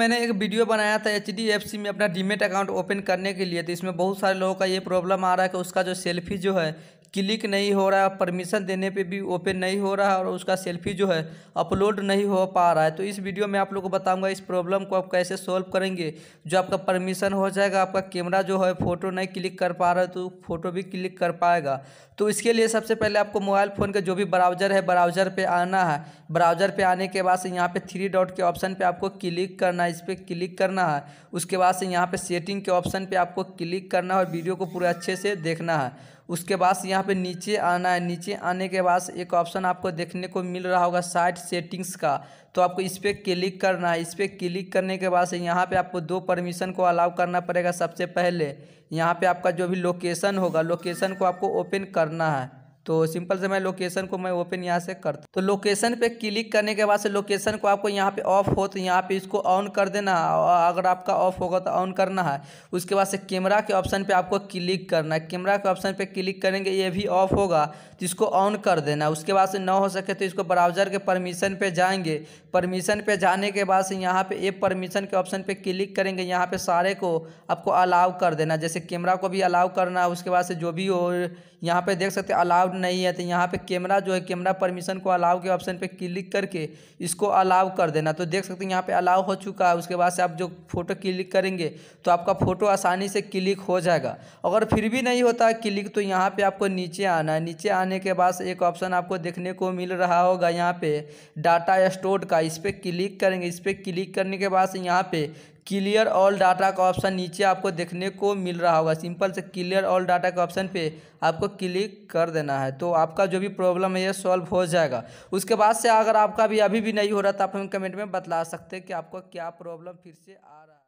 मैंने एक वीडियो बनाया था एच में अपना डीमेट अकाउंट ओपन करने के लिए तो इसमें बहुत सारे लोगों का ये प्रॉब्लम आ रहा है कि उसका जो सेल्फी जो है क्लिक नहीं हो रहा है परमिशन देने पे भी ओपन नहीं हो रहा है और उसका सेल्फी जो है अपलोड नहीं हो पा रहा है तो इस वीडियो में आप लोग को बताऊंगा इस प्रॉब्लम को आप कैसे सॉल्व करेंगे जो आपका परमिशन हो जाएगा आपका कैमरा जो है फ़ोटो नहीं क्लिक कर पा रहा है तो फ़ोटो भी क्लिक कर पाएगा तो इसके लिए सबसे पहले आपको मोबाइल फ़ोन का जो भी ब्राउज़र है ब्राउज़र पर आना है ब्राउज़र पर आने के बाद से यहाँ पर थ्री डॉट के ऑप्शन पर आपको क्लिक करना है इस पर क्लिक करना है उसके बाद से यहाँ पर सेटिंग के ऑप्शन पर आपको क्लिक करना है और वीडियो को पूरे अच्छे से देखना है उसके बाद यहाँ पे नीचे आना है नीचे आने के बाद एक ऑप्शन आपको देखने को मिल रहा होगा साइट सेटिंग्स का तो आपको इस पर क्लिक करना है इस पर क्लिक करने के बाद से यहाँ पे आपको दो परमिशन को अलाउ करना पड़ेगा सबसे पहले यहाँ पे आपका जो भी लोकेशन होगा लोकेशन को आपको ओपन करना है तो सिंपल से मैं लोकेशन को मैं ओपन यहाँ से करता तो लोकेशन पे क्लिक करने के बाद से लोकेशन को आपको यहाँ पे ऑफ हो तो यहाँ पे इसको ऑन कर देना है अगर आपका ऑफ होगा तो ऑन करना है उसके बाद से कैमरा के ऑप्शन पे आपको क्लिक करना है कैमरा के ऑप्शन पे क्लिक करेंगे ये भी ऑफ होगा तो इसको ऑन कर देना उसके बाद से न हो सके तो इसको ब्राउज़र के परमिशन पर जाएंगे परमिशन पर जाने के बाद से यहाँ पर ए परमिशन के ऑप्शन पर क्लिक करेंगे यहाँ पर सारे को आपको अलाउ कर देना जैसे कैमरा को भी अलाउ करना है उसके बाद से जो भी हो यहाँ पर देख सकते अलाउड नहीं है तो यहाँ पे कैमरा जो है कैमरा परमिशन को अलाउ के ऑप्शन पे क्लिक करके इसको अलाउ कर देना तो देख सकते हैं यहाँ पे अलाउ हो चुका है उसके बाद से आप जो फ़ोटो क्लिक करेंगे तो आपका फ़ोटो आसानी से क्लिक हो जाएगा अगर फिर भी नहीं होता है क्लिक तो यहाँ पर आपको नीचे आना है नीचे आने के बाद एक ऑप्शन आपको देखने को मिल रहा होगा यहाँ पर डाटा स्टोर का इस पर क्लिक करेंगे इस पर क्लिक करने के बाद यहाँ पर क्लियर ऑल डाटा का ऑप्शन नीचे आपको देखने को मिल रहा होगा सिंपल से क्लियर ऑल डाटा के ऑप्शन पे आपको क्लिक कर देना है तो आपका जो भी प्रॉब्लम है ये सॉल्व हो जाएगा उसके बाद से अगर आपका भी अभी भी नहीं हो रहा तो आप हमें कमेंट में बतला सकते हैं कि आपको क्या प्रॉब्लम फिर से आ रहा है